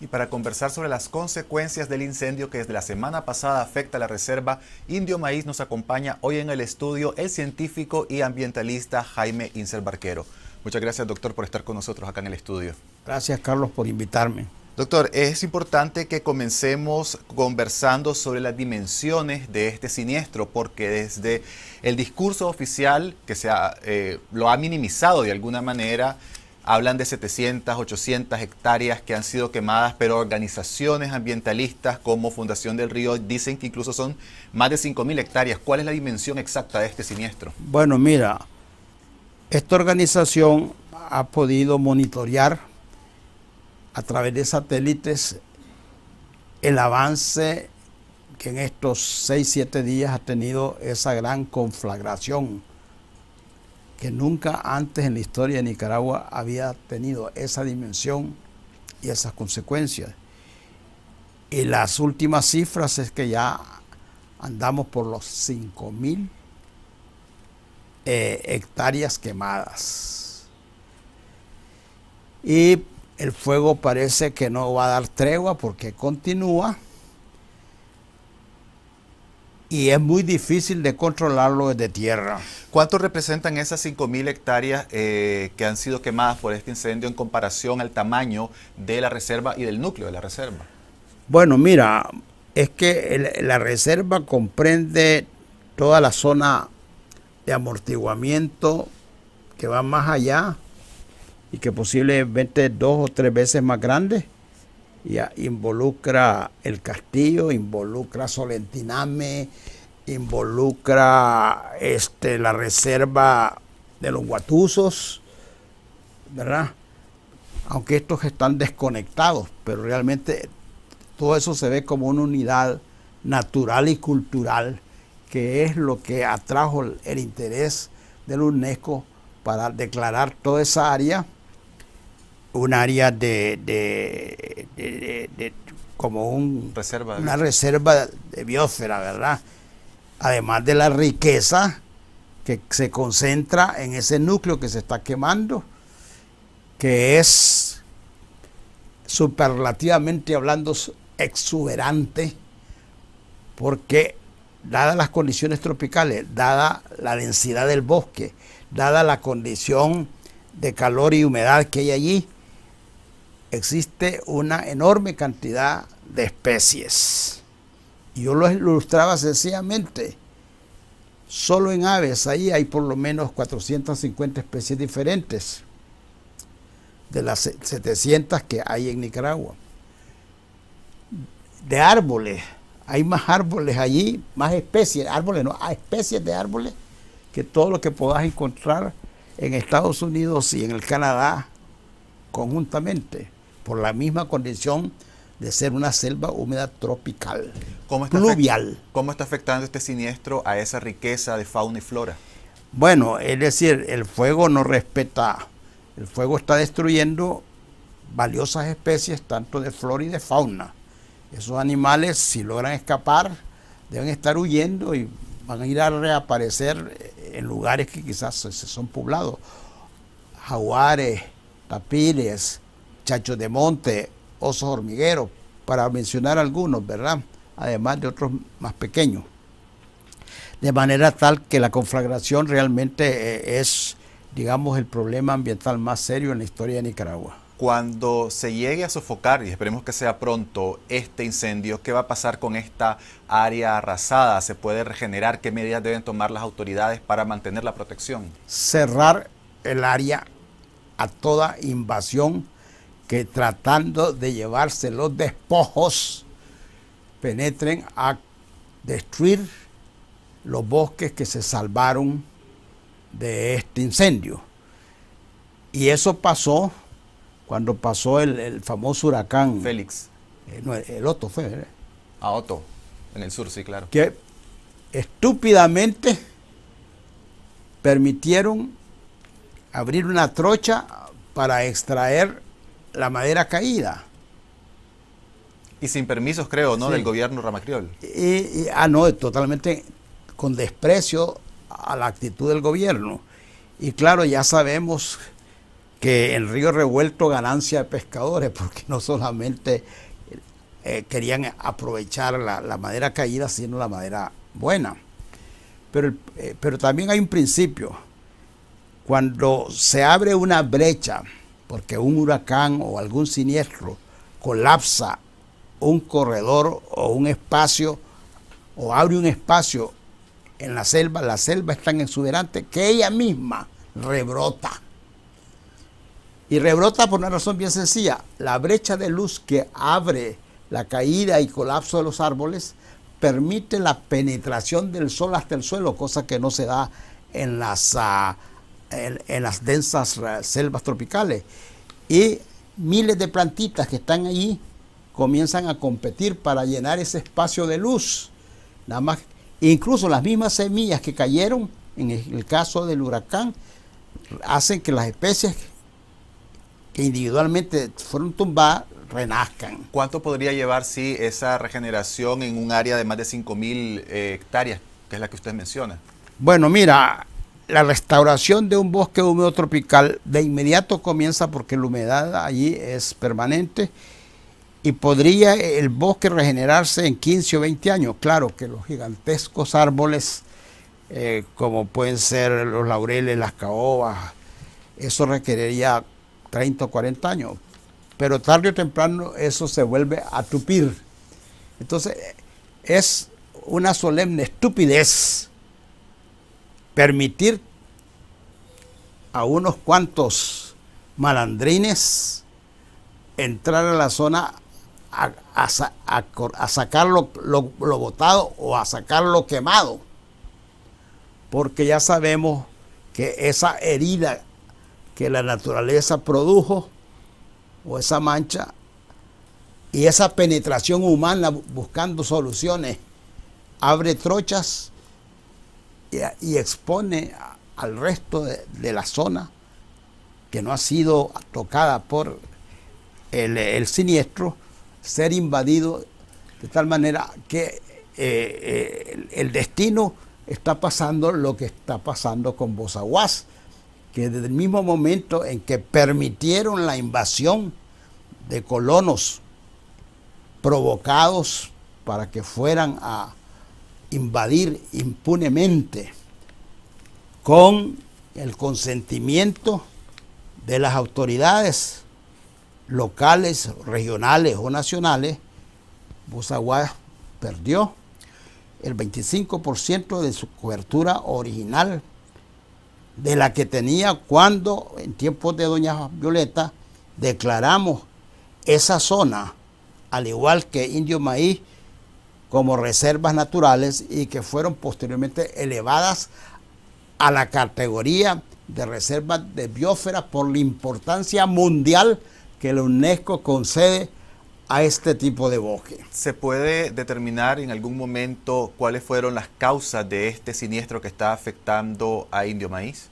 y para conversar sobre las consecuencias del incendio que desde la semana pasada afecta a la reserva Indio Maíz, nos acompaña hoy en el estudio el científico y ambientalista Jaime Inser Barquero. Muchas gracias, doctor, por estar con nosotros acá en el estudio. Gracias, Carlos, por invitarme. Doctor, es importante que comencemos conversando sobre las dimensiones de este siniestro, porque desde el discurso oficial, que se eh, lo ha minimizado de alguna manera, Hablan de 700, 800 hectáreas que han sido quemadas, pero organizaciones ambientalistas como Fundación del Río dicen que incluso son más de 5.000 hectáreas. ¿Cuál es la dimensión exacta de este siniestro? Bueno, mira, esta organización ha podido monitorear a través de satélites el avance que en estos 6-7 días ha tenido esa gran conflagración que nunca antes en la historia de Nicaragua había tenido esa dimensión y esas consecuencias. Y las últimas cifras es que ya andamos por los 5.000 eh, hectáreas quemadas. Y el fuego parece que no va a dar tregua porque continúa y es muy difícil de controlarlo desde tierra. ¿Cuánto representan esas 5.000 hectáreas eh, que han sido quemadas por este incendio en comparación al tamaño de la reserva y del núcleo de la reserva? Bueno, mira, es que la reserva comprende toda la zona de amortiguamiento que va más allá y que posiblemente dos o tres veces más grande ya, involucra el castillo, involucra Solentiname, involucra este, la reserva de los guatuzos, ¿verdad? Aunque estos están desconectados, pero realmente todo eso se ve como una unidad natural y cultural que es lo que atrajo el, interés del UNESCO para declarar toda esa área un área de, de, como un, reserva. una reserva de biosfera, ¿verdad? Además de la riqueza que se concentra en ese núcleo que se está quemando, que es superlativamente hablando exuberante, porque dadas las condiciones tropicales, dada la densidad del bosque, dada la condición de calor y humedad que hay allí, existe una enorme cantidad de especies. Yo lo ilustraba sencillamente. Solo en aves, ahí hay por lo menos 450 especies diferentes de las 700 que hay en Nicaragua. De árboles, hay más árboles allí, más especies, árboles no, hay especies de árboles que todo lo que puedas encontrar en Estados Unidos y en el Canadá conjuntamente por la misma condición de ser una selva húmeda tropical, ¿Cómo pluvial. ¿Cómo está afectando este siniestro a esa riqueza de fauna y flora? Bueno, es decir, el fuego no respeta, el fuego está destruyendo valiosas especies tanto de flora y de fauna. Esos animales, si logran escapar, deben estar huyendo y van a ir a reaparecer en lugares que quizás se son poblados. Jaguares, tapires, chachos de monte, osos hormigueros, para mencionar algunos, ¿verdad? Además de otros más pequeños. De manera tal que la conflagración realmente eh, es, digamos, el problema ambiental más serio en la historia de Nicaragua. Cuando se llegue a sofocar, y esperemos que sea pronto, este incendio, ¿qué va a pasar con esta área arrasada? ¿Se puede regenerar? ¿Qué medidas deben tomar las autoridades para mantener la protección? Cerrar el área a toda invasión que tratando de llevarse los despojos, penetren a destruir los bosques que se salvaron de este incendio. Y eso pasó cuando pasó el, famoso huracán. Félix. Eh, el Otto fue. ¿eh? A ah, Otto, en el sur, sí, claro. Que estúpidamente permitieron abrir una trocha para extraer la madera caída. Y sin permisos, creo, ¿no? Del gobierno Ramacriol. y, ah, no, totalmente con desprecio a la actitud del gobierno. Y claro, ya sabemos que en Río Revuelto ganancia de pescadores, porque no solamente eh, eh, querían aprovechar la, madera caída, sino la madera buena. Pero, eh, pero también hay un principio. Cuando se abre una brecha, porque un huracán o algún siniestro colapsa un corredor o un espacio o abre un espacio en la selva, la selva es tan exuberante que ella misma rebrota. Y rebrota por una razón bien sencilla, la brecha de luz que abre la caída y colapso de los árboles permite la penetración del sol hasta el suelo, cosa que no se da en las... Ah, en, las densas eh, selvas tropicales. Y miles de plantitas que están allí comienzan a competir para llenar ese espacio de luz. Nada más, incluso las mismas semillas que cayeron en el caso del huracán hacen que las especies que individualmente fueron tumbadas renazcan. ¿Cuánto podría llevar si esa regeneración en un área de más de 5.000 mil eh, hectáreas, que es la que usted menciona? Bueno, mira, la restauración de un bosque húmedo tropical de inmediato comienza porque la humedad allí es permanente y podría el bosque regenerarse en 15 o 20 años. Claro que los gigantescos árboles, eh, como pueden ser los laureles, las caobas, eso requeriría 30 o 40 años. Pero tarde o temprano eso se vuelve a tupir. Entonces, es una solemne estupidez permitir a unos cuantos malandrines entrar a la zona a, sacar lo, lo, botado o a sacar lo quemado. Porque ya sabemos que esa herida que la naturaleza produjo o esa mancha y esa penetración humana buscando soluciones abre trochas y, expone al resto de, la zona que no ha sido tocada por el, siniestro ser invadido de tal manera que eh, eh, el, destino está pasando lo que está pasando con Bozaguas, que desde el mismo momento en que permitieron la invasión de colonos provocados para que fueran a, invadir impunemente con el consentimiento de las autoridades locales, regionales o nacionales, Busaguas perdió el 25% de su cobertura original de la que tenía cuando en tiempos de doña Violeta declaramos esa zona, al igual que Indio Maíz, como reservas naturales y que fueron posteriormente elevadas a la categoría de reservas de biosfera por la importancia mundial que la UNESCO concede a este tipo de bosque. ¿Se puede determinar en algún momento cuáles fueron las causas de este siniestro que está afectando a Indio Maíz?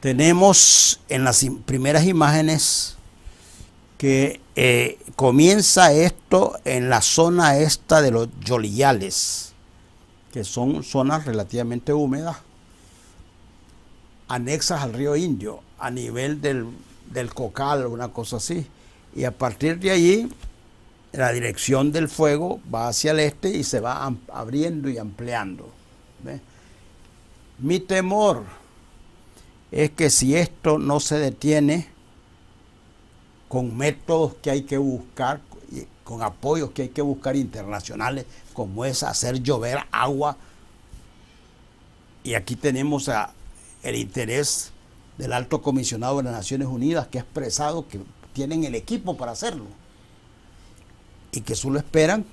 Tenemos en las primeras imágenes que eh, comienza esto en la zona esta de los Yoliales, que son zonas relativamente húmedas, anexas al río Indio, a nivel del, del cocal, una cosa así. Y a partir de allí, la dirección del fuego va hacia el este y se va abriendo y ampliando. Mi temor es que si esto no se detiene, con métodos que hay que buscar, con apoyos que hay que buscar internacionales, como es hacer llover agua. Y aquí tenemos el interés del alto comisionado de las Naciones Unidas, que ha expresado que tienen el equipo para hacerlo y que solo esperan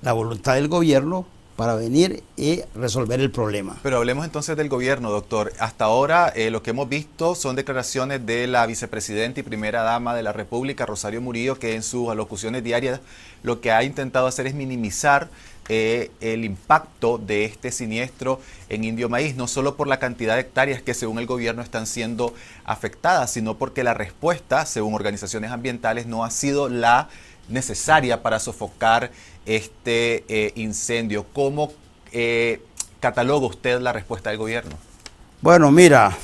la voluntad del gobierno para venir y resolver el problema. Pero hablemos entonces del gobierno, doctor. Hasta ahora eh, lo que hemos visto son declaraciones de la vicepresidenta y primera dama de la República, Rosario Murillo, que en sus alocuciones diarias lo que ha intentado hacer es minimizar eh, el impacto de este siniestro en Indio Maíz, no solo por la cantidad de hectáreas que según el gobierno están siendo afectadas, sino porque la respuesta, según organizaciones ambientales, no ha sido la necesaria para sofocar este eh, incendio. ¿Cómo eh, cataloga usted la respuesta del gobierno? Bueno, mira,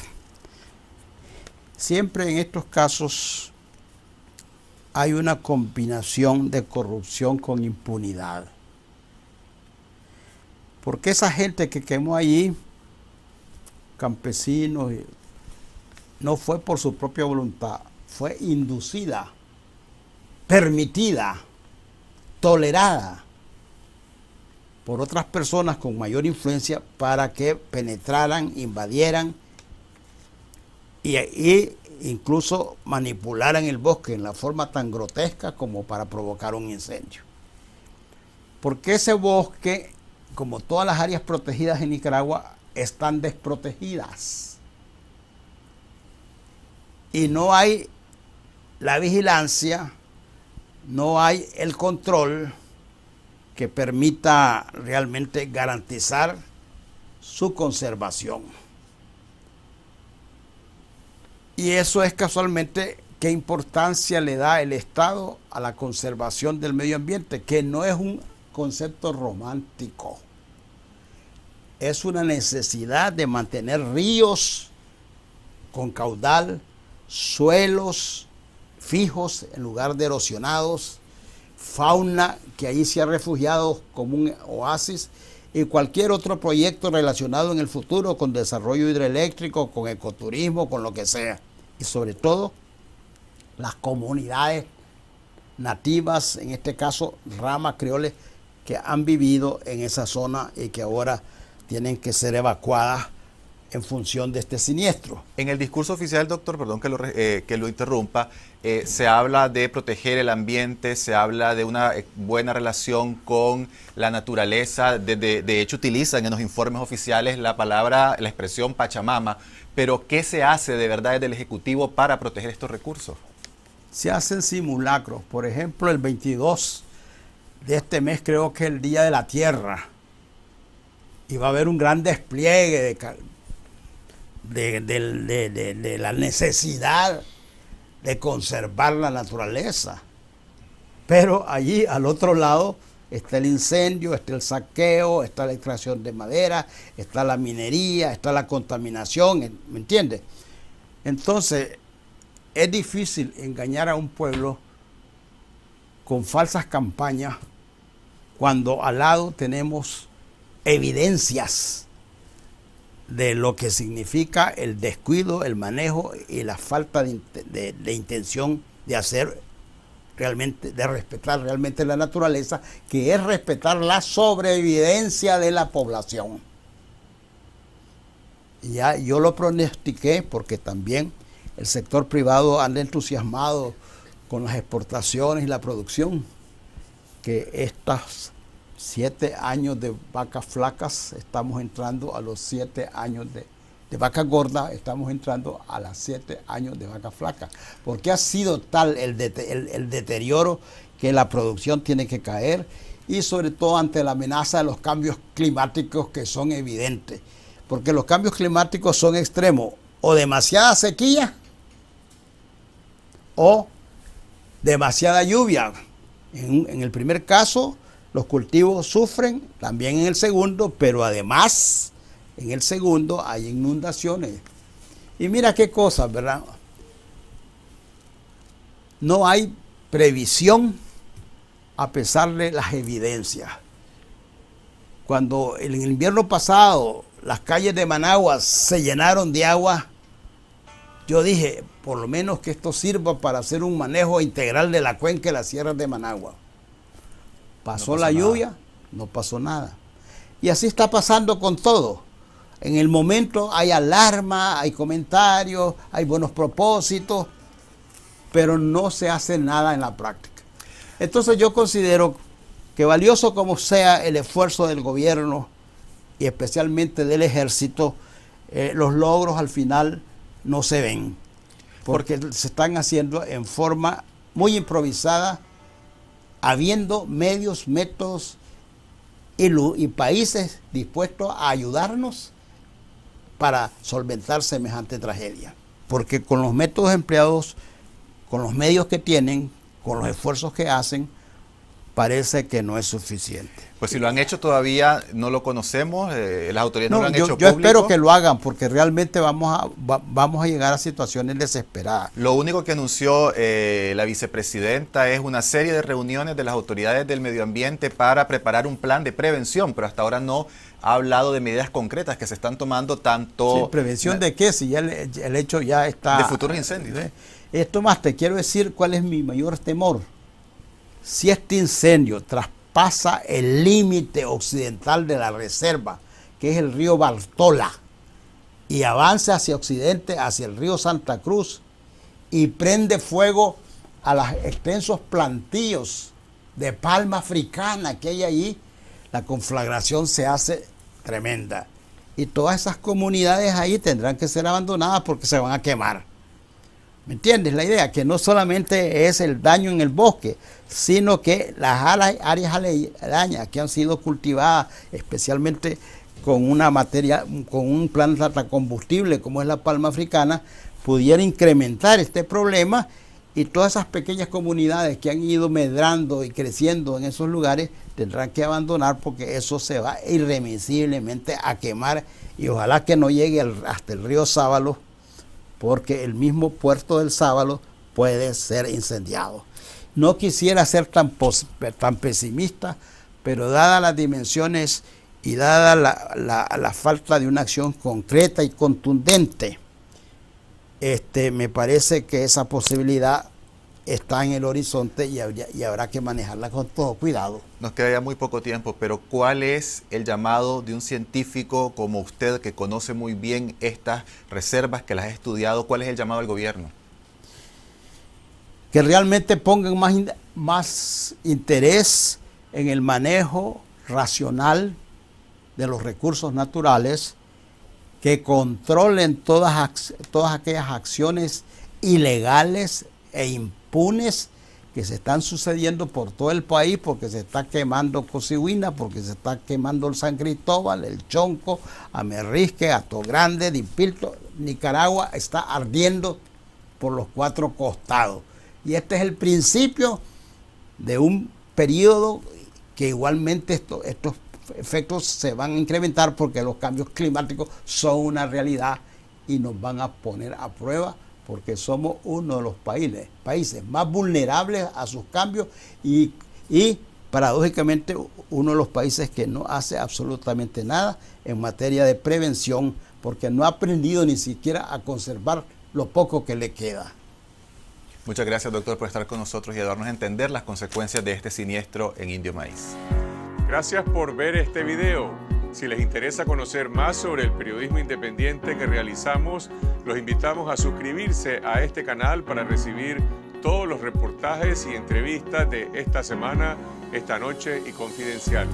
siempre en estos casos hay una combinación de corrupción con impunidad. Porque esa gente que quemó allí, campesinos, no fue por su propia voluntad, fue inducida permitida, tolerada por otras personas con mayor influencia para que penetraran, invadieran y, incluso manipularan el bosque en la forma tan grotesca como para provocar un incendio. Porque ese bosque, como todas las áreas protegidas en Nicaragua, están desprotegidas. Y no hay la vigilancia no hay el control que permita realmente garantizar su conservación. Y eso es casualmente qué importancia le da el Estado a la conservación del medio ambiente, que no es un concepto romántico. Es una necesidad de mantener ríos con caudal, suelos, fijos en lugar de erosionados, fauna que ahí se ha refugiado como un oasis y cualquier otro proyecto relacionado en el futuro con desarrollo hidroeléctrico, con ecoturismo, con lo que sea. Y sobre todo las comunidades nativas, en este caso ramas crioles, que han vivido en esa zona y que ahora tienen que ser evacuadas en función de este siniestro. En el discurso oficial, doctor, perdón que lo, eh, que lo interrumpa, eh, se habla de proteger el ambiente, se habla de una eh, buena relación con la naturaleza, de, de hecho utilizan en los informes oficiales la palabra, la expresión Pachamama, pero ¿qué se hace de verdad desde el Ejecutivo para proteger estos recursos? Se hacen simulacros, por ejemplo, el 22 de este mes creo que es el Día de la Tierra, y va a haber un gran despliegue de de, la necesidad de conservar la naturaleza. Pero allí al otro lado está el incendio, está el saqueo, está la extracción de madera, está la minería, está la contaminación, ¿me entiendes? Entonces, es difícil engañar a un pueblo con falsas campañas cuando al lado tenemos evidencias de lo que significa el descuido, el manejo y la falta de, intención de hacer realmente, de respetar realmente la naturaleza, que es respetar la sobrevivencia de la población. Ya yo lo pronostiqué porque también el sector privado anda entusiasmado con las exportaciones y la producción, que estas siete años de vacas flacas, estamos entrando a los siete años de, de vaca gorda, estamos entrando a los siete años de vaca flacas... Porque ha sido tal el, deterioro que la producción tiene que caer y sobre todo ante la amenaza de los cambios climáticos que son evidentes. Porque los cambios climáticos son extremos, o demasiada sequía o demasiada lluvia. en, el primer caso, los cultivos sufren también en el segundo, pero además en el segundo hay inundaciones. Y mira qué cosas, ¿verdad? No hay previsión a pesar de las evidencias. Cuando en el invierno pasado las calles de Managua se llenaron de agua, yo dije, por lo menos que esto sirva para hacer un manejo integral de la cuenca y las sierras de Managua. Pasó, la lluvia, no pasó nada. Y así está pasando con todo. En el momento hay alarma, hay comentarios, hay buenos propósitos, pero no se hace nada en la práctica. Entonces yo considero que valioso como sea el esfuerzo del gobierno y especialmente del ejército, eh, los logros al final no se ven, porque se están haciendo en forma muy improvisada habiendo medios, métodos y, países dispuestos a ayudarnos para solventar semejante tragedia. Porque con los métodos empleados, con los medios que tienen, con los esfuerzos que hacen, parece que no es suficiente. Pues si lo han hecho todavía, no lo conocemos, eh, las autoridades no, lo han hecho Yo espero que lo hagan porque realmente vamos a, vamos a llegar a situaciones desesperadas. Lo único que anunció eh, la vicepresidenta es una serie de reuniones de las autoridades del medio ambiente para preparar un plan de prevención, pero hasta ahora no ha hablado de medidas concretas que se están tomando tanto... ¿Prevención de qué? Si ya el, el, hecho ya está... De futuros incendios. ¿Eh? Esto más, te quiero decir cuál es mi mayor temor si este incendio traspasa el límite occidental de la reserva, que es el río Bartola, y avanza hacia occidente, hacia el río Santa Cruz, y prende fuego a los extensos plantíos de palma africana que hay allí, la conflagración se hace tremenda. Y todas esas comunidades ahí tendrán que ser abandonadas porque se van a quemar. ¿Me entiendes? La idea que no solamente es el daño en el bosque, sino que las áreas aledañas que han sido cultivadas especialmente con una materia, con un planta combustible como es la palma africana, pudiera incrementar este problema y todas esas pequeñas comunidades que han ido medrando y creciendo en esos lugares tendrán que abandonar porque eso se va irremisiblemente a quemar y ojalá que no llegue hasta el río Sábalo porque el mismo puerto del Sábalo puede ser incendiado. No quisiera ser tan, tan pesimista, pero dadas las dimensiones y dada la, falta de una acción concreta y contundente, este, me parece que esa posibilidad está en el horizonte y, y habrá que manejarla con todo cuidado. Nos queda ya muy poco tiempo, pero ¿cuál es el llamado de un científico como usted que conoce muy bien estas reservas, que las ha estudiado? ¿Cuál es el llamado al gobierno? que realmente pongan más, más interés en el manejo racional de los recursos naturales, que controlen todas, todas aquellas acciones ilegales e impunes que se están sucediendo por todo el país, porque se está quemando Cosihuina, porque se está quemando el San Cristóbal, el Chonco, Amerrisque, Ato Grande, Dipilto, Nicaragua está ardiendo por los cuatro costados. Y este es el principio de un periodo que igualmente estos efectos se van a incrementar porque los cambios climáticos son una realidad y nos van a poner a prueba porque somos uno de los países, países más vulnerables a sus cambios y paradójicamente uno de los países que no hace absolutamente nada en materia de prevención porque no ha aprendido ni siquiera a conservar lo poco que le queda. Muchas gracias, doctor, por estar con nosotros y ayudarnos a entender las consecuencias de este siniestro en Indio Maíz. Gracias por ver este video. Si les interesa conocer más sobre el periodismo independiente que realizamos, los invitamos a suscribirse a este canal para recibir todos los reportajes y entrevistas de esta semana, esta noche y confidencial.